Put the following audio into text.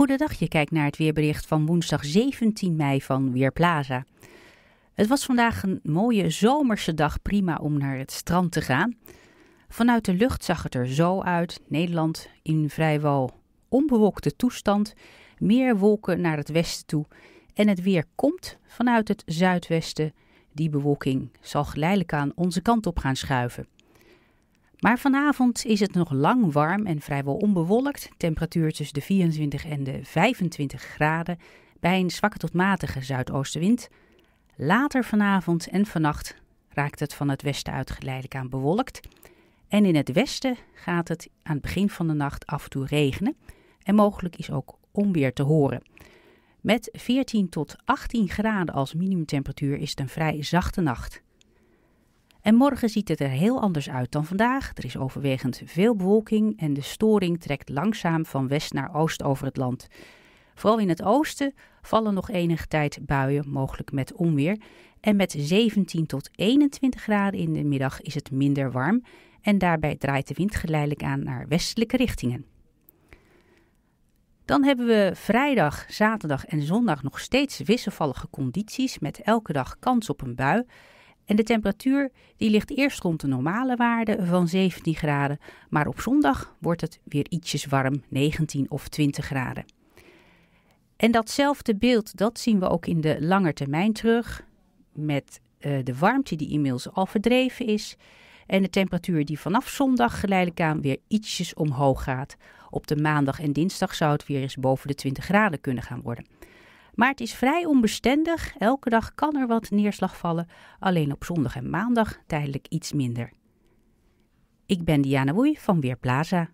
Goedendag, je kijkt naar het weerbericht van woensdag 17 mei van Weerplaza. Het was vandaag een mooie zomerse dag, prima om naar het strand te gaan. Vanuit de lucht zag het er zo uit: Nederland in vrijwel onbewolkte toestand, meer wolken naar het westen toe en het weer komt vanuit het zuidwesten. Die bewolking zal geleidelijk aan onze kant op gaan schuiven. Maar vanavond is het nog lang warm en vrijwel onbewolkt. Temperatuur tussen de 24 en de 25 graden bij een zwakke tot matige zuidoostenwind. Later vanavond en vannacht raakt het van het westen uit geleidelijk aan bewolkt. En in het westen gaat het aan het begin van de nacht af en toe regenen. En mogelijk is ook onweer te horen. Met 14 tot 18 graden als minimumtemperatuur is het een vrij zachte nacht. En morgen ziet het er heel anders uit dan vandaag. Er is overwegend veel bewolking en de storing trekt langzaam van west naar oost over het land. Vooral in het oosten vallen nog enige tijd buien, mogelijk met onweer. En met 17 tot 21 graden in de middag is het minder warm. En daarbij draait de wind geleidelijk aan naar westelijke richtingen. Dan hebben we vrijdag, zaterdag en zondag nog steeds wisselvallige condities met elke dag kans op een bui. En de temperatuur die ligt eerst rond de normale waarde van 17 graden, maar op zondag wordt het weer ietsjes warm, 19 of 20 graden. En datzelfde beeld dat zien we ook in de lange termijn terug, met eh, de warmte die inmiddels al verdreven is en de temperatuur die vanaf zondag geleidelijk aan weer ietsjes omhoog gaat. Op de maandag en dinsdag zou het weer eens boven de 20 graden kunnen gaan worden. Maar het is vrij onbestendig. Elke dag kan er wat neerslag vallen. Alleen op zondag en maandag tijdelijk iets minder. Ik ben Diana Woei van Weerplaza.